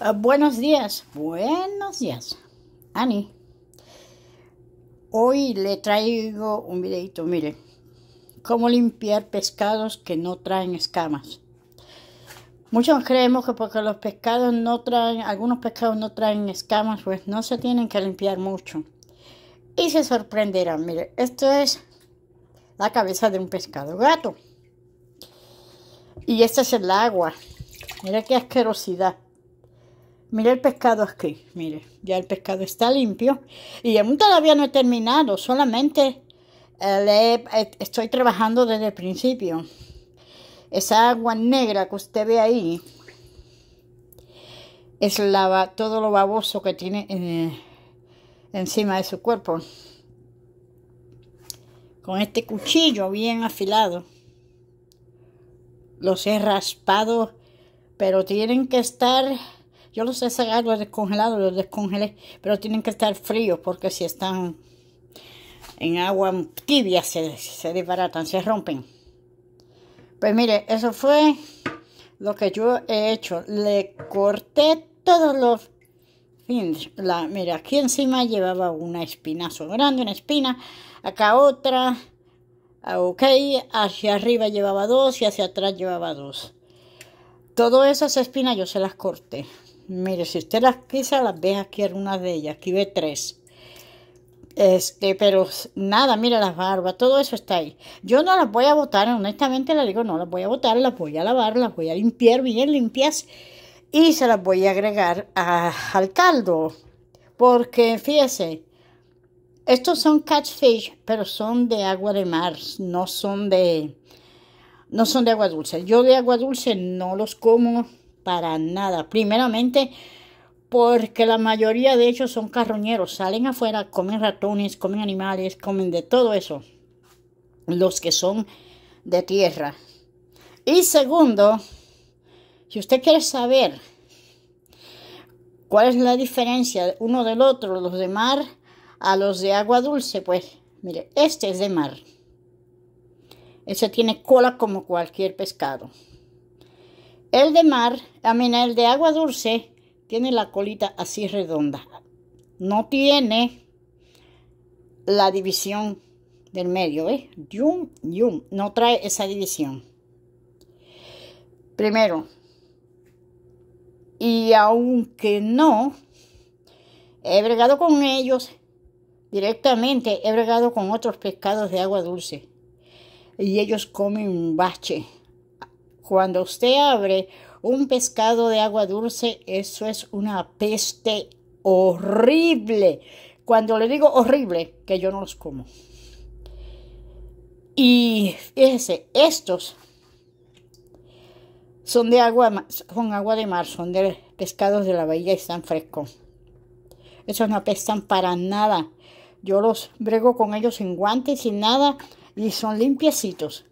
Ah, buenos días, buenos días, Ani. Hoy le traigo un videito, mire, cómo limpiar pescados que no traen escamas. Muchos creemos que porque los pescados no traen, algunos pescados no traen escamas, pues no se tienen que limpiar mucho. Y se sorprenderán, mire, esto es la cabeza de un pescado gato. Y este es el agua. Mira qué asquerosidad. Mire el pescado aquí, mire, ya el pescado está limpio y aún todavía no he terminado, solamente eh, eh, estoy trabajando desde el principio. Esa agua negra que usted ve ahí es todo lo baboso que tiene eh, encima de su cuerpo. Con este cuchillo bien afilado los he raspado, pero tienen que estar yo los he sacado los descongelado, los descongelé, pero tienen que estar fríos porque si están en agua tibia se, desbaratan, se rompen. Pues mire, eso fue lo que yo he hecho. Le corté todos los la, mira, aquí encima llevaba una espinazo grande, una espina, acá otra, ah, ok, hacia arriba llevaba dos y hacia atrás llevaba dos. Todas esas espinas yo se las corté. Mire, si usted las pisa, las ve aquí una de ellas. Aquí ve tres. Este, pero nada, mire las barbas, todo eso está ahí. Yo no las voy a botar, honestamente le digo, no las voy a botar, las voy a lavar, las voy a limpiar bien limpias y se las voy a agregar al caldo. Porque fíjese, estos son catfish, pero son de agua de mar, no son de no son de agua dulce. Yo de agua dulce no los como para nada. Primeramente, porque la mayoría de ellos son carroñeros, salen afuera, comen ratones, comen animales, comen de todo eso. Los que son de tierra. Y segundo, si usted quiere saber cuál es la diferencia uno del otro, los de mar a los de agua dulce, pues mire, este es de mar. Ese tiene cola como cualquier pescado. El de mar, a el de agua dulce, tiene la colita así redonda. No tiene la división del medio, ¿eh? Yum, yum. No trae esa división. Primero, y aunque no, he bregado con ellos directamente, he bregado con otros pescados de agua dulce. Y ellos comen un bache cuando usted abre un pescado de agua dulce, eso es una peste horrible. Cuando le digo horrible, que yo no los como. Y fíjese, estos son de agua, agua de mar, son de pescados de la bahía y están frescos. Esos no apestan para nada. Yo los brego con ellos sin guantes, sin nada, y son limpiecitos.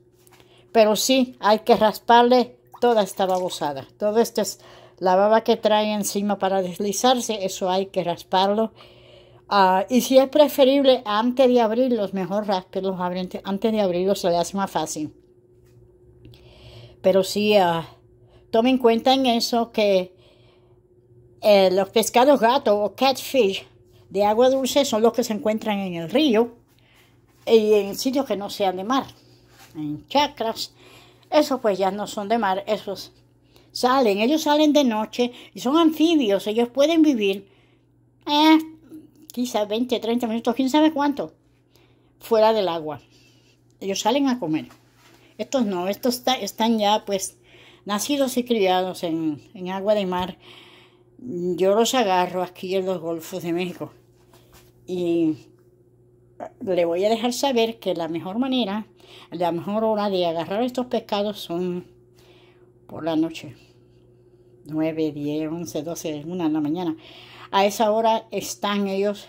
Pero sí, hay que rasparle toda esta babosada. Todo esto es la baba que trae encima para deslizarse, eso hay que rasparlo. Ah, y si es preferible, antes de abrir los mejor rasparlos antes de abrirlos, se le hace más fácil. Pero sí, ah, tomen en cuenta en eso que eh, los pescados gato o catfish de agua dulce son los que se encuentran en el río y en sitios que no sean de mar en chakras, esos pues ya no son de mar, esos salen, ellos salen de noche y son anfibios, ellos pueden vivir quizás 20, 30 minutos, quién sabe cuánto, fuera del agua. Ellos salen a comer. Estos no, estos están ya pues nacidos y criados en, en agua de mar. Yo los agarro aquí en los golfos de México y le voy a dejar saber que la mejor manera la mejor hora de agarrar estos pescados son por la noche. 9, 10, 11, 12, 1 en la mañana. A esa hora están ellos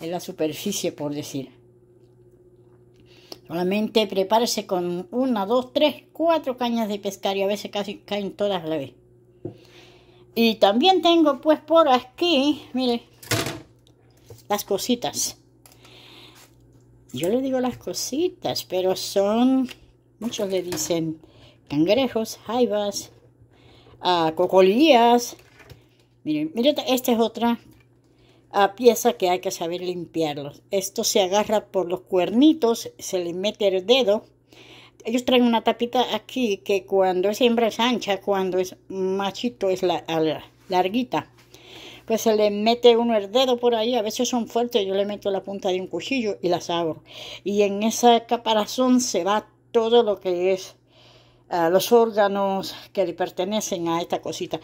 en la superficie, por decir. Solamente prepárese con una, dos, tres, cuatro cañas de pescar y a veces casi caen todas a la vez. Y también tengo pues por aquí, mire, las cositas yo le digo las cositas, pero son, muchos le dicen cangrejos, jaivas, uh, cocolías. Miren, miren, esta es otra ah, pieza que hay que saber limpiarlos. Esto se agarra por los cuernitos, se le mete el dedo. Ellos traen una tapita aquí que cuando es hembra es ancha, cuando es machito es la larguita. Pues se le mete uno el dedo por ahí, a veces son fuertes, yo le meto la punta de un cuchillo y las abro. Y en esa caparazón se va todo lo que es ah, los órganos que le pertenecen a esta cosita.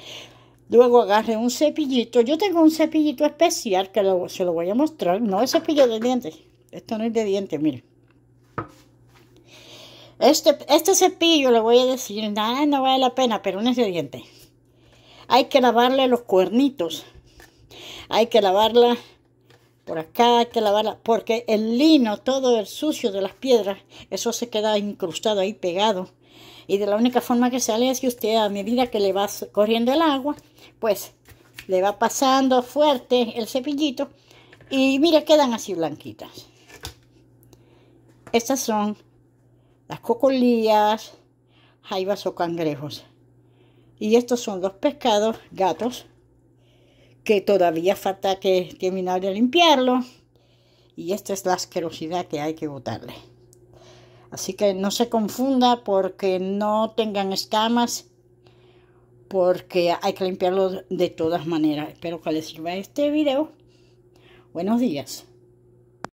Luego agarre un cepillito. Yo tengo un cepillito especial que se lo voy a mostrar. No es cepillo de dientes. Esto no es de dientes, miren. Este, este cepillo, le voy a decir, nada, no vale la pena, pero no es de dientes. Hay que lavarle los cuernitos hay que lavarla por acá, hay que lavarla, porque el lino, todo el sucio de las piedras, eso se queda incrustado ahí pegado. Y de la única forma que sale es que usted a medida que le va corriendo el agua, pues le va pasando fuerte el cepillito y mira, quedan así blanquitas. Estas son las cocolías, jaivas o cangrejos. Y estos son los pescados, gatos, que todavía falta que terminar de limpiarlo. Y esta es la asquerosidad que hay que botarle. Así que no se confunda porque no tengan escamas, porque hay que limpiarlo de todas maneras. Espero que les sirva este video. Buenos días.